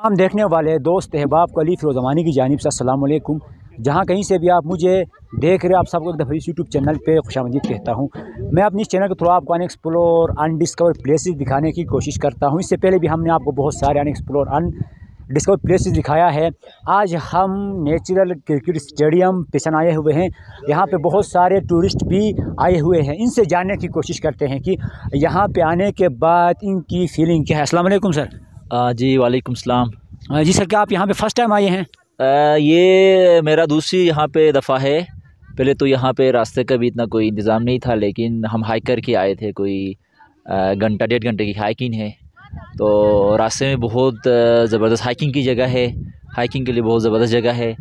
तमाम देखने वाले दोस्त अहबाब कली फिरोज़मानी की जानब से असलकुम जहाँ कहीं से भी आप मुझे देख रहे हो आप सबको एक दफ़ा इस यूट्यूब चैनल पे खुश मजीद कहता हूँ मैं अपने इस चैनल के थ्रू आपको अनएक्सप्लोर अनडिस्कवर प्लेसेस दिखाने की कोशिश करता हूँ इससे पहले भी हमने आपको बहुत सारे अनएक्सप्लोर अन डिस्कवर प्लेसेस दिखाया है आज हम नेचुरल क्रिकेट स्टेडियम पेशन आए हुए हैं यहाँ पे बहुत सारे टूरिस्ट भी आए हुए हैं इनसे जानने की कोशिश करते हैं कि यहाँ पे आने के बाद इनकी फीलिंग क्या है असलम सर जी वालेकुम सलाम जी सर क्या आप यहाँ पे फर्स्ट टाइम आए हैं आ, ये मेरा दूसरी यहाँ पे दफ़ा है पहले तो यहाँ पे रास्ते का भी इतना कोई इंतज़ाम नहीं था लेकिन हम हाइक करके आए थे कोई घंटा डेढ़ घंटे की हाइकिंग है तो रास्ते में बहुत ज़बरदस्त हाइकिंग की जगह है हाइकिंग के लिए बहुत ज़बरदस्त जगह है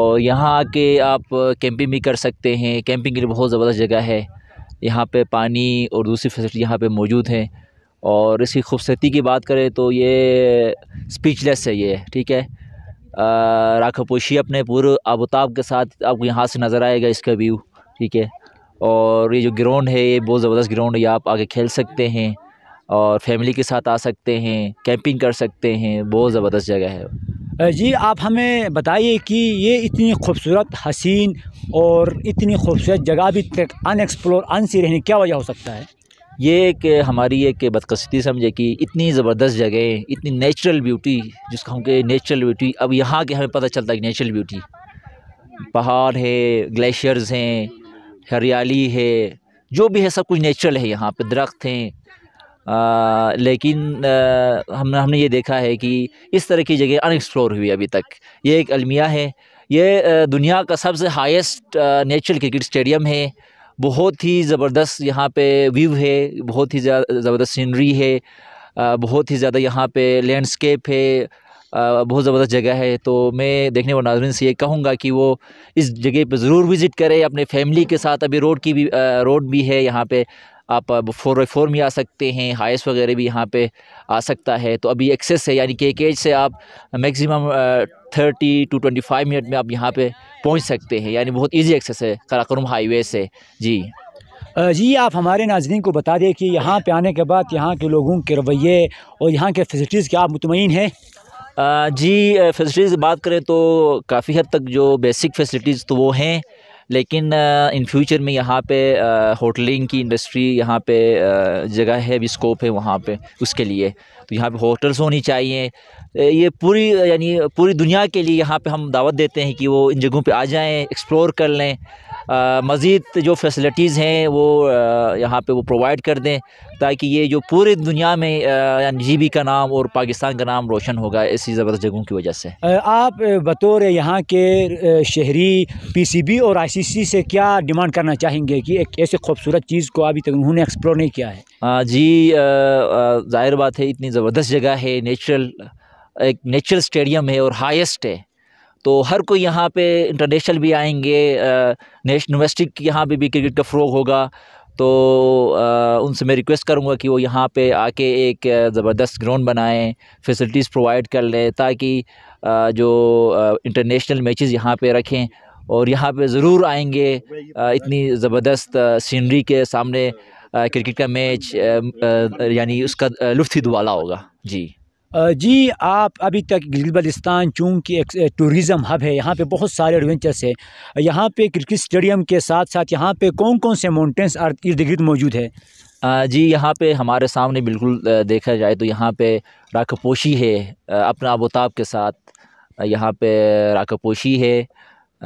और यहाँ आके आप कैंपिंग भी कर सकते हैं कैंपिंग के लिए बहुत ज़बरदस्त जगह है यहाँ पे पानी और दूसरी फैसिलिटी यहाँ पे मौजूद हैं और इसकी खूबसूरती की बात करें तो ये स्पीचलेस है ये ठीक है राखापोशी अपने पूरे आबोताब के साथ आपको यहाँ से नज़र आएगा इसका व्यू ठीक है और ये जो ग्राउंड है ये बहुत ज़बरदस्त ग्राउंड है ये आप आगे खेल सकते हैं और फैमिली के साथ आ सकते हैं कैंपिंग कर सकते हैं बहुत ज़बरदस्त जगह है जी आप हमें बताइए कि ये इतनी खूबसूरत हसीन और इतनी खूबसूरत जगह भी अनएक्सप्लोर अन सी रहने क्या वजह हो सकता है ये एक हमारी एक बदकस्ती समझे कि इतनी ज़बरदस्त जगह इतनी नेचुरल ब्यूटी जिसको हम कहें नेचुरल ब्यूटी अब यहाँ के हमें पता चलता है कि नेचुरल ब्यूटी पहाड़ है ग्लेशियर्स हैं हरियाली है जो भी है सब कुछ नेचुरल है यहाँ पे दरख्त हैं आ, लेकिन आ, हम हमने ये देखा है कि इस तरह की जगह अनएक्सप्लोर हुई अभी तक ये एक अलमिया है ये दुनिया का सबसे हाईएस्ट नेचुरल क्रिकेट स्टेडियम है बहुत ही ज़बरदस्त यहाँ पे व्यू है बहुत ही ज़बरदस्त सीनरी है बहुत ही ज़्यादा यहाँ पे लैंडस्केप है बहुत ज़बरदस्त जगह है तो मैं देखने वाले नाजरन से ये कहूँगा कि वो इस जगह पे ज़रूर विज़िट करें अपने फैमिली के साथ अभी रोड की भी रोड भी है यहाँ पे आप फोर बाई फोर में आ सकते हैं हाइस वगैरह भी यहाँ पे आ सकता है तो अभी एक्सेस है यानी के केज से आप maximum thirty two twenty five minute में आप यहाँ पे पहुंच सकते हैं यानी बहुत इजी एक्सेस है कराकरम हाईवे से जी जी आप हमारे नाजरन को बता दें कि यहाँ पे आने के बाद यहाँ के लोगों के रवैये और यहाँ के फैसिलिटीज़ क्या आप मुतमिन हैं जी फैसिलिटीज़ बात करें तो काफ़ी हद तक जो बेसिक फैसिलिटीज़ तो वो हैं लेकिन इन फ्यूचर में यहाँ पे होटलिंग की इंडस्ट्री यहाँ पे जगह है भी स्कोप है वहाँ पे उसके लिए तो यहाँ पे होटल्स होनी चाहिए ये पूरी यानी पूरी दुनिया के लिए यहाँ पे हम दावत देते हैं कि वो इन जगहों पे आ जाएं एक्सप्लोर कर लें मज़ीद जो फैसिलिटीज़ हैं वो यहाँ पे वो प्रोवाइड कर दें ताकि ये जो पूरी दुनिया में जी बी का नाम और पाकिस्तान का नाम रोशन होगा ऐसी ज़बरदस्त जगहों की वजह से आप बतौर यहाँ के शहरी पीसीबी और आई बस से क्या डिमांड करना चाहेंगे कि एक ऐसे खूबसूरत चीज़ को अभी तक उन्होंने एक्सप्लोर नहीं किया है आ, जी ज़ाहिर बात है इतनी ज़बरदस्त जगह है नेचुरल एक नेचुरल स्टेडियम है और हाईएस्ट है तो हर कोई यहाँ पे इंटरनेशनल भी आएंगे नेशनल डोमेस्टिक यहाँ पर भी क्रिकेट का फ़रोग होगा तो आ, उनसे मैं रिक्वेस्ट करूँगा कि वो यहाँ पे आके एक ज़बरदस्त ग्राउंड बनाएं फैसिलिटीज़ प्रोवाइड कर लें ताकि जो इंटरनेशनल मैचेस यहाँ पे रखें और यहाँ पे ज़रूर आएंगे इतनी ज़बरदस्त सीनरी के सामने क्रिकेट का मैच यानी उसका लुफ्त ही दुआला होगा जी जी आप अभी तक गिलबलिस्तान चूँकि एक टूरिज़म हब है यहाँ पे बहुत सारे एडवेंचर्स है यहाँ पे क्रिकेट स्टेडियम के साथ साथ यहाँ पे कौन कौन से माउंटेंस इर्द गिर्द मौजूद है जी यहाँ पे हमारे सामने बिल्कुल देखा जाए तो यहाँ पे राखपोशी है अपना आबोताब के साथ यहाँ पे राखपोशी है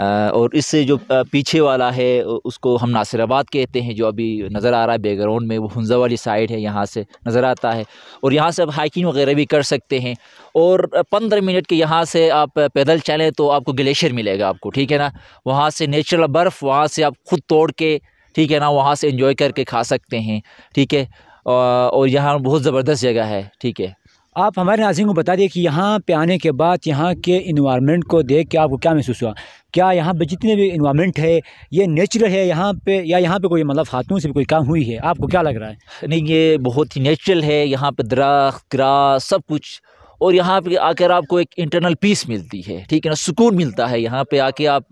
और इससे जो पीछे वाला है उसको हम नासिराबाद कहते हैं जो अभी नज़र आ रहा है बैकग्राउंड में वो हंजा वाली साइड है यहाँ से नज़र आता है और यहाँ से आप हाइकिंग वगैरह भी कर सकते हैं और पंद्रह मिनट के यहाँ से आप पैदल चलें तो आपको ग्लेशियर मिलेगा आपको ठीक है ना वहाँ से नेचुरल बर्फ़ वहाँ से आप ख़ुद तोड़ के ठीक है ना वहाँ से इन्जॉय करके खा सकते हैं ठीक है और यहाँ बहुत ज़बरदस्त जगह है ठीक है आप हमारे नाजिन को बता दिए कि यहाँ पे आने के बाद यहाँ के इन्वामेंट को देख के आपको क्या महसूस हुआ क्या यहाँ पे जितने भी इन्वामेंट है ये नेचुरल है यहाँ पे या यहाँ पे कोई मतलब खातून से भी कोई काम हुई है आपको क्या लग रहा है नहीं ये बहुत ही नेचुरल है यहाँ पे दरख्त ग्रास सब कुछ और यहाँ पे आकर आपको एक इंटरनल पीस मिलती है ठीक है ना सुकून मिलता है यहाँ पे आके आप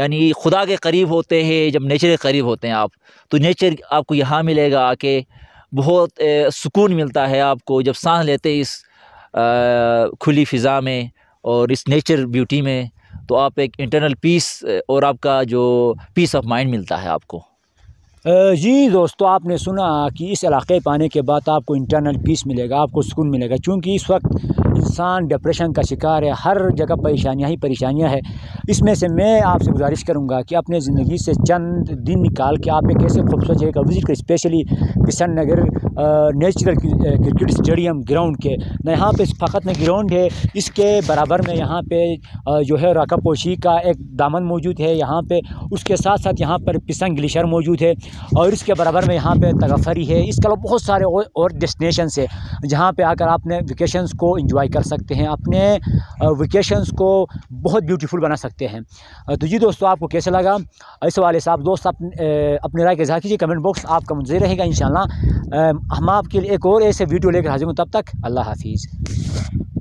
यानी खुदा के करीब होते हैं जब नेचर के करीब होते हैं आप तो नेचर आपको यहाँ मिलेगा आके बहुत सुकून मिलता है आपको जब सांस लेते इस खुली फ़िज़ा में और इस नेचर ब्यूटी में तो आप एक इंटरनल पीस और आपका जो पीस ऑफ माइंड मिलता है आपको जी दोस्तों आपने सुना कि इस इलाके पर आने के बाद आपको इंटरनल पीस मिलेगा आपको सुकून मिलेगा क्योंकि इस वक्त इंसान डिप्रेशन का शिकार है हर जगह परेशानियां ही परेशानियां है इसमें से मैं आपसे गुजारिश करूंगा कि अपने ज़िंदगी से चंद दिन निकाल के आप एक ऐसे खूबसूरत जगह का विज़िट करें specially Kishan Nagar natural cricket stadium ground के न यहाँ पे फ़कत में ग्राउंड है इसके बराबर में यहाँ पे जो है पोशी का एक दामन मौजूद है यहाँ पे उसके साथ साथ यहाँ पर पिसंग ग्लेशियर मौजूद है और इसके बराबर में यहाँ पे तगफरी है इसके अलावा बहुत सारे और, डेस्टिनेशन है जहाँ पर आकर आपने वेकेशन को इंजॉय कर सकते हैं अपने वेकेशन को बहुत ब्यूटीफुल बना सकते हैं तो जी दोस्तों आपको कैसे लगा इस वाले से आप दोस्त अपने राय के जहाँ कीजिए कमेंट बॉक्स आपका मुझे रहेगा इन हम आपके लिए एक और ऐसे वीडियो लेकर हाजिर हूँ तब तक अल्लाह हाफिज़